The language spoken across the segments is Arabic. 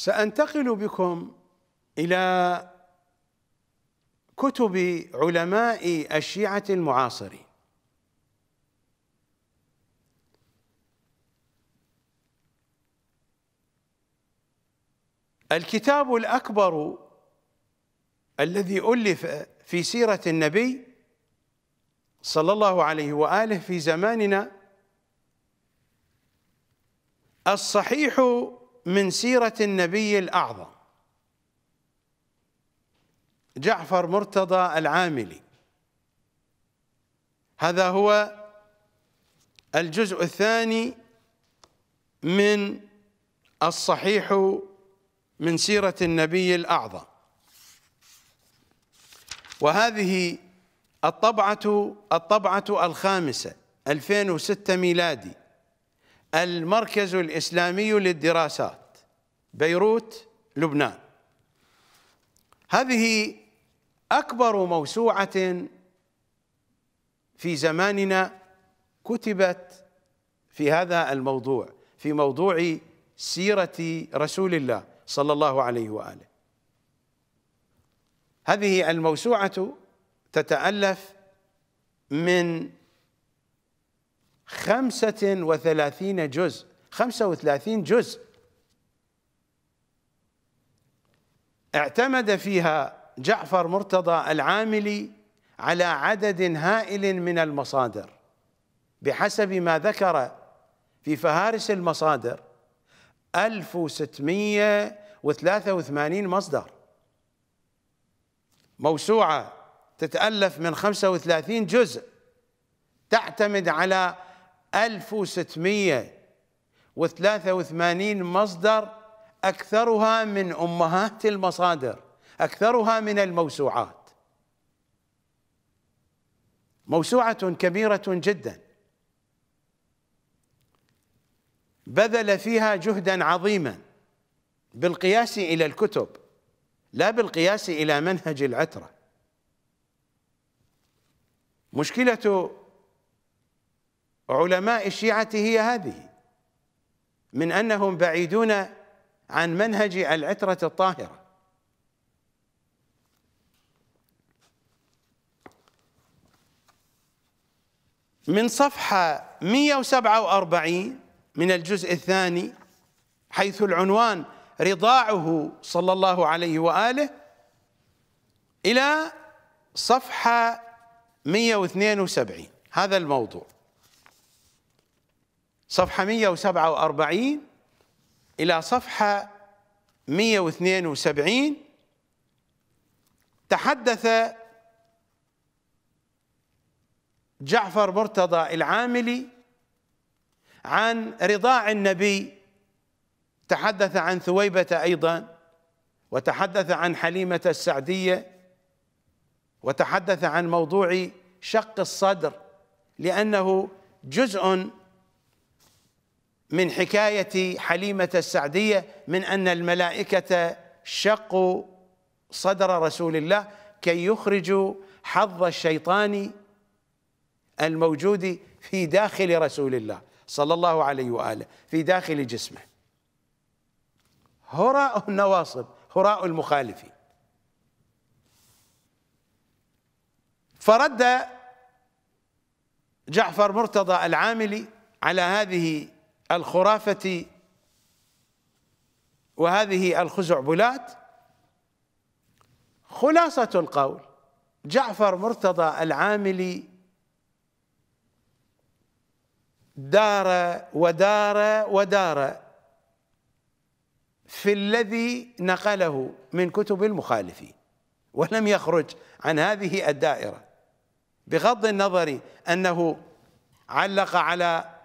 سأنتقل بكم إلى كتب علماء الشيعة المعاصرين الكتاب الأكبر الذي ألف في سيرة النبي صلى الله عليه وآله في زماننا الصحيح من سيرة النبي الأعظم جعفر مرتضى العاملي هذا هو الجزء الثاني من الصحيح من سيرة النبي الأعظم وهذه الطبعة الطبعة الخامسة 2006 ميلادي المركز الإسلامي للدراسات بيروت لبنان هذه اكبر موسوعه في زماننا كتبت في هذا الموضوع في موضوع سيره رسول الله صلى الله عليه واله هذه الموسوعه تتالف من خمسه وثلاثين جزء خمسه وثلاثين جزء اعتمد فيها جعفر مرتضى العاملي على عدد هائل من المصادر بحسب ما ذكر في فهارس المصادر 1683 مصدر موسوعة تتألف من 35 جزء تعتمد على 1683 مصدر أكثرها من أمهات المصادر أكثرها من الموسوعات موسوعة كبيرة جدا بذل فيها جهدا عظيما بالقياس إلى الكتب لا بالقياس إلى منهج العترة مشكلة علماء الشيعة هي هذه من أنهم بعيدون عن منهج العترة الطاهرة من صفحة 147 من الجزء الثاني حيث العنوان رضاعه صلى الله عليه وآله إلى صفحة 172 هذا الموضوع صفحة 147 إلى صفحة 172 تحدث جعفر مرتضى العاملي عن رضاع النبي تحدث عن ثويبة أيضا وتحدث عن حليمة السعدية وتحدث عن موضوع شق الصدر لأنه جزء من حكاية حليمة السعدية من أن الملائكة شقوا صدر رسول الله كي يخرجوا حظ الشيطان الموجود في داخل رسول الله صلى الله عليه وآله في داخل جسمه هراء النواصب هراء المخالفين فرد جعفر مرتضى العاملي على هذه الخرافة وهذه الخزعبلات خلاصة القول جعفر مرتضى العاملي دار ودار ودار في الذي نقله من كتب المخالفين ولم يخرج عن هذه الدائرة بغض النظر أنه علق على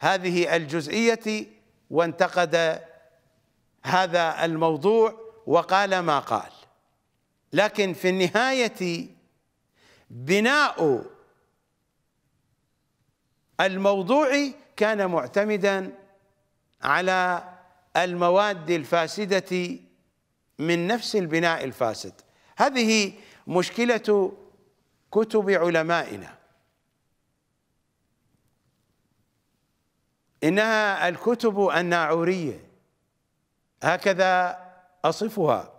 هذه الجزئية وانتقد هذا الموضوع وقال ما قال لكن في النهاية بناء الموضوع كان معتمدا على المواد الفاسدة من نفس البناء الفاسد هذه مشكلة كتب علمائنا إنها الكتب الناعورية هكذا أصفها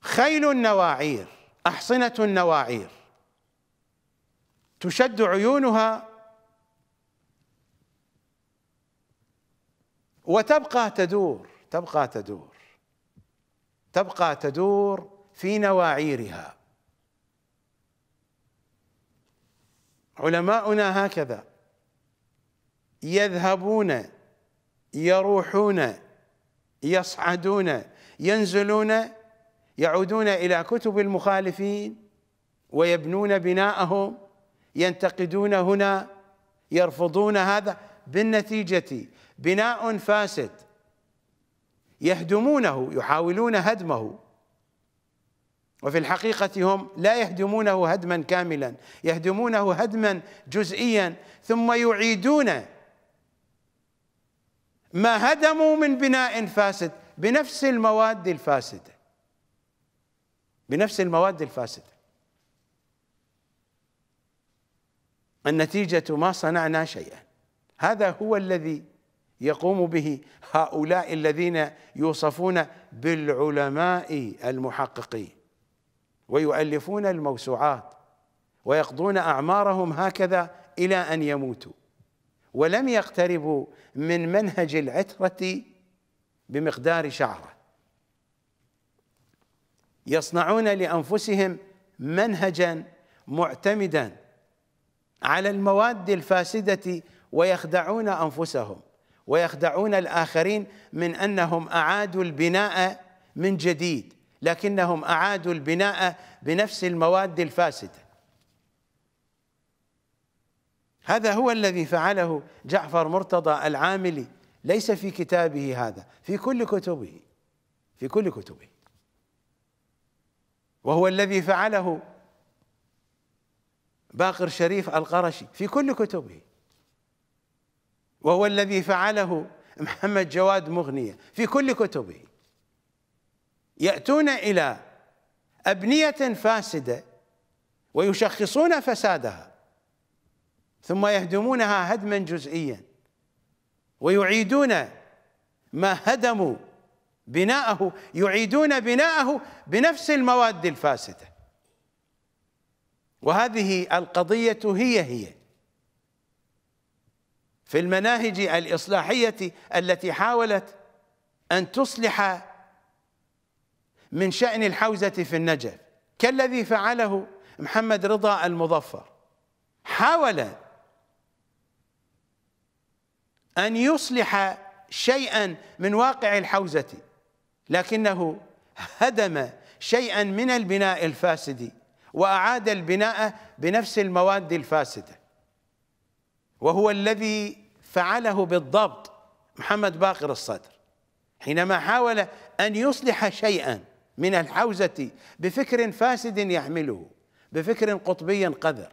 خيل النواعير أحصنة النواعير تشد عيونها وتبقى تدور تبقى تدور تبقى تدور في نواعيرها علماؤنا هكذا يذهبون يروحون يصعدون ينزلون يعودون الى كتب المخالفين ويبنون بناءهم ينتقدون هنا يرفضون هذا بالنتيجه بناء فاسد يهدمونه يحاولون هدمه وفي الحقيقة هم لا يهدمونه هدما كاملا يهدمونه هدما جزئيا ثم يعيدون ما هدموا من بناء فاسد بنفس المواد الفاسدة بنفس المواد الفاسدة النتيجة ما صنعنا شيئا هذا هو الذي يقوم به هؤلاء الذين يوصفون بالعلماء المحققين ويؤلفون الموسوعات ويقضون أعمارهم هكذا إلى أن يموتوا ولم يقتربوا من منهج العترة بمقدار شعره يصنعون لأنفسهم منهجا معتمدا على المواد الفاسدة ويخدعون أنفسهم ويخدعون الآخرين من أنهم أعادوا البناء من جديد لكنهم أعادوا البناء بنفس المواد الفاسدة هذا هو الذي فعله جعفر مرتضى العاملي ليس في كتابه هذا في كل كتبه في كل كتبه وهو الذي فعله باقر شريف القرشي في كل كتبه وهو الذي فعله محمد جواد مغنية في كل كتبه يأتون إلى أبنية فاسدة ويشخصون فسادها ثم يهدمونها هدما جزئيا ويعيدون ما هدموا بناءه يعيدون بناءه بنفس المواد الفاسده وهذه القضيه هي هي في المناهج الاصلاحيه التي حاولت ان تصلح من شأن الحوزة في النجف كالذي فعله محمد رضا المظفر حاول أن يصلح شيئا من واقع الحوزة لكنه هدم شيئا من البناء الفاسد وأعاد البناء بنفس المواد الفاسدة وهو الذي فعله بالضبط محمد باقر الصدر حينما حاول أن يصلح شيئا من الحوزة بفكر فاسد يحمله بفكر قطبي قذر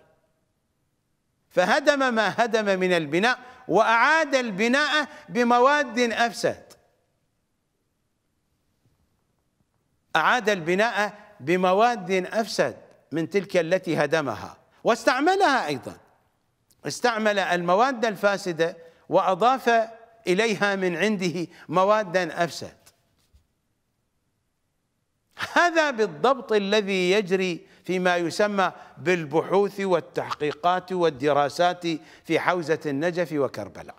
فهدم ما هدم من البناء وأعاد البناء بمواد أفسد أعاد البناء بمواد أفسد من تلك التي هدمها واستعملها أيضا استعمل المواد الفاسدة وأضاف إليها من عنده موادا أفسد هذا بالضبط الذي يجري فيما يسمى بالبحوث والتحقيقات والدراسات في حوزة النجف وكربلاء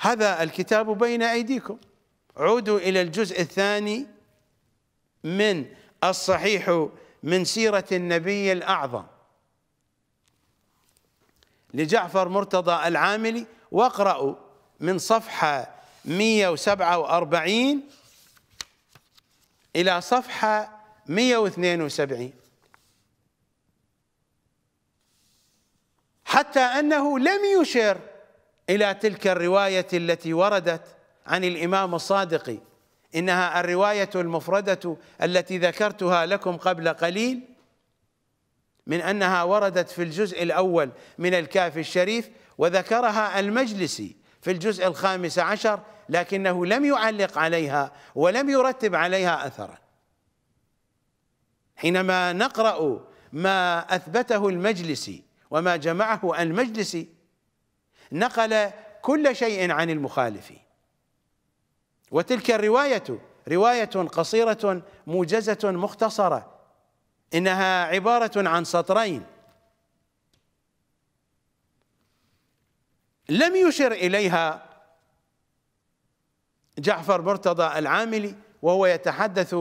هذا الكتاب بين أيديكم عودوا إلى الجزء الثاني من الصحيح من سيرة النبي الأعظم لجعفر مرتضى العاملي واقرأوا من صفحة 147 إلى صفحة 172 حتى أنه لم يشر إلى تلك الرواية التي وردت عن الإمام الصادق إنها الرواية المفردة التي ذكرتها لكم قبل قليل من أنها وردت في الجزء الأول من الكاف الشريف وذكرها المجلسي في الجزء الخامس عشر لكنه لم يعلق عليها ولم يرتب عليها أثرا حينما نقرأ ما أثبته المجلسي وما جمعه المجلسي نقل كل شيء عن المخالف وتلك الرواية رواية قصيرة موجزة مختصرة إنها عبارة عن سطرين لم يشر إليها جعفر مرتضى العاملي وهو يتحدث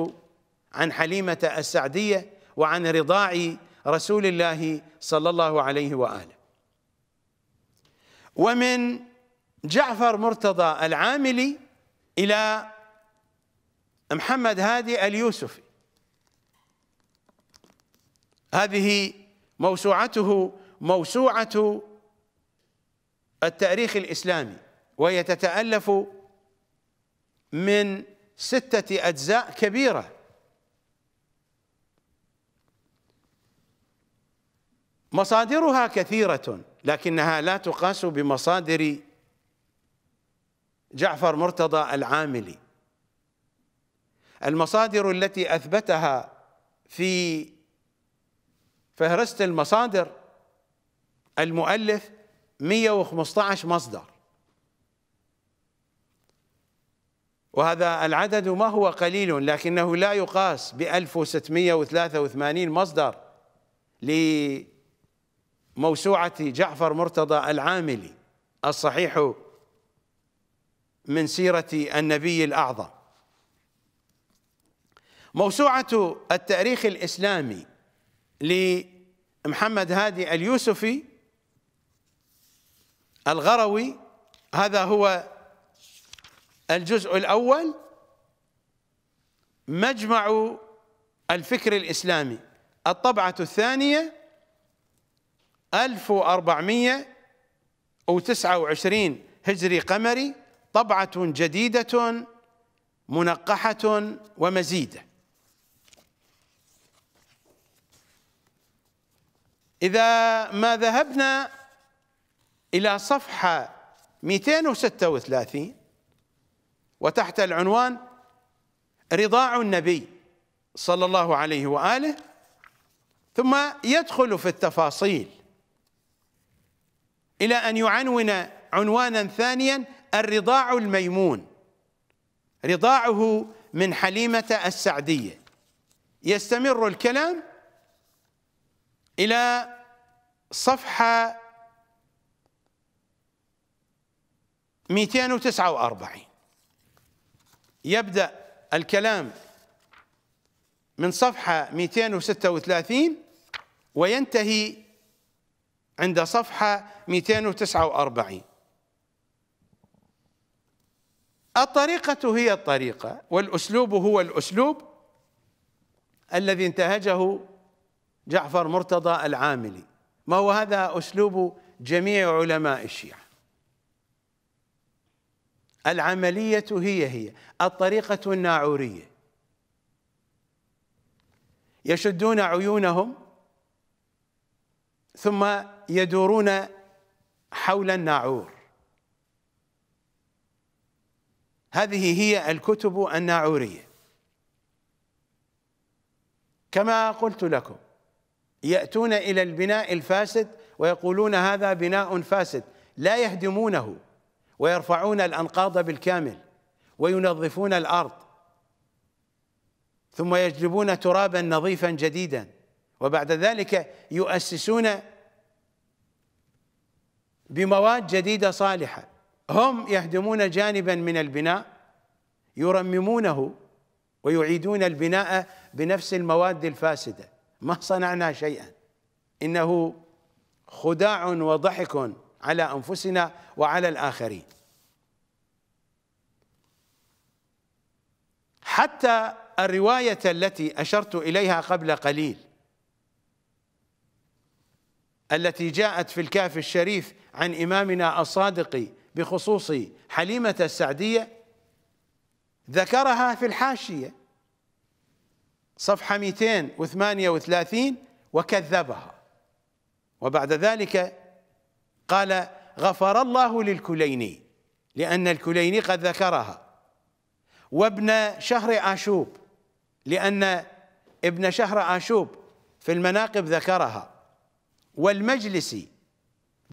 عن حليمة السعدية وعن رضاع رسول الله صلى الله عليه وآله ومن جعفر مرتضى العاملي إلى محمد هادي اليوسفي هذه موسوعته موسوعة التاريخ الإسلامي وهي تتألف من ستة أجزاء كبيرة مصادرها كثيرة لكنها لا تقاس بمصادر جعفر مرتضى العاملي المصادر التي أثبتها في فهرست المصادر المؤلف 115 مصدر وهذا العدد ما هو قليل لكنه لا يقاس ب 1683 مصدر لموسوعة جعفر مرتضى العاملي الصحيح من سيرة النبي الأعظم موسوعة التاريخ الإسلامي لمحمد هادي اليوسفي الغروي هذا هو الجزء الأول مجمع الفكر الإسلامي الطبعة الثانية 1429 هجري قمري طبعة جديدة منقحة ومزيدة إذا ما ذهبنا إلى صفحة 236 وتحت العنوان رضاع النبي صلى الله عليه واله ثم يدخل في التفاصيل الى ان يعنون عنوانا ثانيا الرضاع الميمون رضاعه من حليمه السعديه يستمر الكلام الى صفحه 249 يبدأ الكلام من صفحة 236 وينتهي عند صفحة 249 الطريقة هي الطريقة والأسلوب هو الأسلوب الذي انتهجه جعفر مرتضى العاملي ما هو هذا أسلوب جميع علماء الشيعة العملية هي هي الطريقة الناعورية يشدون عيونهم ثم يدورون حول الناعور هذه هي الكتب الناعورية كما قلت لكم يأتون إلى البناء الفاسد ويقولون هذا بناء فاسد لا يهدمونه ويرفعون الأنقاض بالكامل وينظفون الأرض ثم يجلبون ترابا نظيفا جديدا وبعد ذلك يؤسسون بمواد جديدة صالحة هم يهدمون جانبا من البناء يرممونه ويعيدون البناء بنفس المواد الفاسدة ما صنعنا شيئا إنه خداع وضحك على أنفسنا وعلى الآخرين حتى الرواية التي أشرت إليها قبل قليل التي جاءت في الكاف الشريف عن إمامنا الصادق بخصوص حليمة السعدية ذكرها في الحاشية صفحة 238 وكذبها وبعد ذلك قال غفر الله للكليني لأن الكليني قد ذكرها وابن شهر عاشوب لأن ابن شهر عاشوب في المناقب ذكرها والمجلسي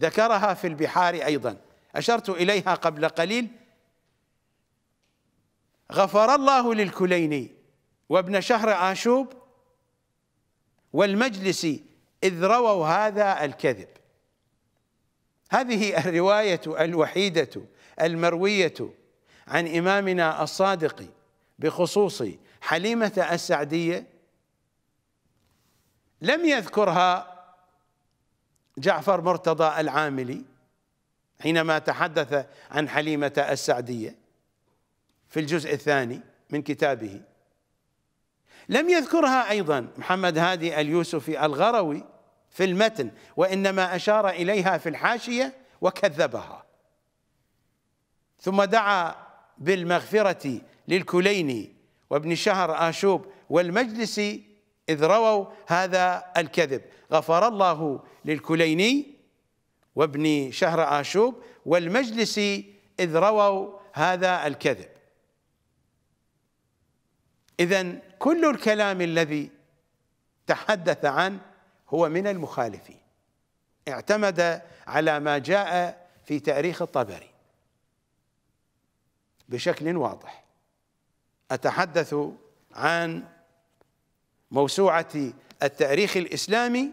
ذكرها في البحار أيضا أشرت إليها قبل قليل غفر الله للكليني وابن شهر عاشوب والمجلسي إذ رووا هذا الكذب هذه الرواية الوحيدة المروية عن إمامنا الصادق بخصوص حليمة السعدية لم يذكرها جعفر مرتضى العاملي حينما تحدث عن حليمة السعدية في الجزء الثاني من كتابه لم يذكرها أيضا محمد هادي اليوسفي الغروي في المتن وإنما أشار إليها في الحاشية وكذبها ثم دعا بالمغفرة للكليني وابن شهر آشوب والمجلس إذ رووا هذا الكذب غفر الله للكليني وابن شهر آشوب والمجلس إذ رووا هذا الكذب إذا كل الكلام الذي تحدث عنه هو من المخالفين اعتمد على ما جاء في تاريخ الطبري بشكل واضح أتحدث عن موسوعة التاريخ الإسلامي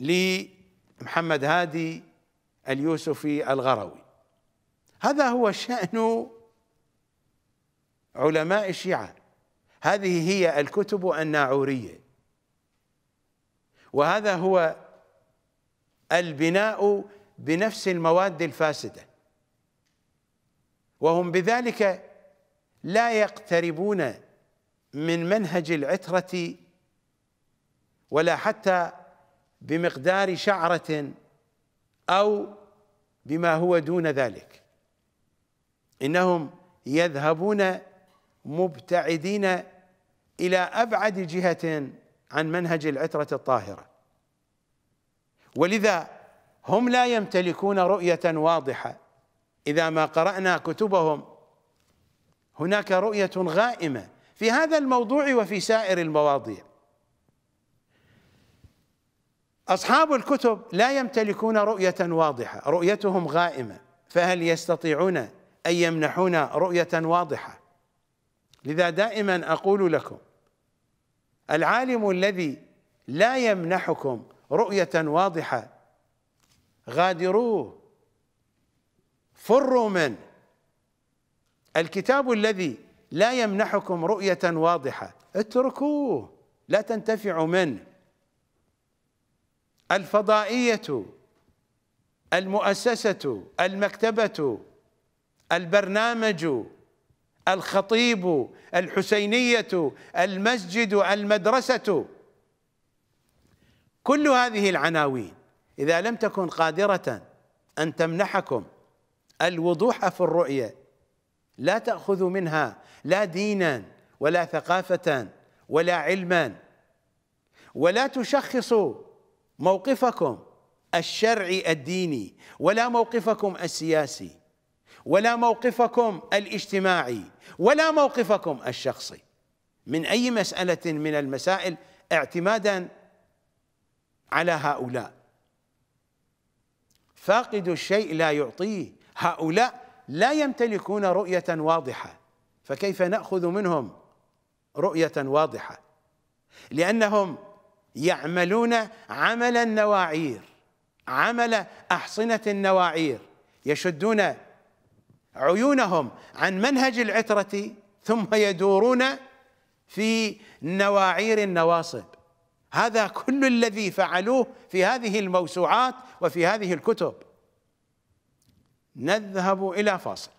لمحمد هادي اليوسفي الغروي هذا هو شأن علماء الشيعة هذه هي الكتب الناعورية وهذا هو البناء بنفس المواد الفاسده وهم بذلك لا يقتربون من منهج العتره ولا حتى بمقدار شعره او بما هو دون ذلك انهم يذهبون مبتعدين الى ابعد جهه عن منهج العترة الطاهرة ولذا هم لا يمتلكون رؤية واضحة إذا ما قرأنا كتبهم هناك رؤية غائمة في هذا الموضوع وفي سائر المواضيع أصحاب الكتب لا يمتلكون رؤية واضحة رؤيتهم غائمة فهل يستطيعون أن يمنحون رؤية واضحة لذا دائما أقول لكم العالم الذي لا يمنحكم رؤية واضحة غادروه فروا منه الكتاب الذي لا يمنحكم رؤية واضحة اتركوه لا تنتفعوا منه الفضائية المؤسسة المكتبة البرنامج الخطيب الحسينية المسجد المدرسة كل هذه العناوين إذا لم تكن قادرة أن تمنحكم الوضوح في الرؤية لا تأخذ منها لا دينا ولا ثقافة ولا علما ولا تشخصوا موقفكم الشرعي الديني ولا موقفكم السياسي ولا موقفكم الاجتماعي ولا موقفكم الشخصي من اي مساله من المسائل اعتمادا على هؤلاء فاقد الشيء لا يعطيه هؤلاء لا يمتلكون رؤيه واضحه فكيف ناخذ منهم رؤيه واضحه لانهم يعملون عمل النواعير عمل احصنه النواعير يشدون عيونهم عن منهج العترة ثم يدورون في نواعير النواصب هذا كل الذي فعلوه في هذه الموسوعات وفي هذه الكتب نذهب إلى فاصل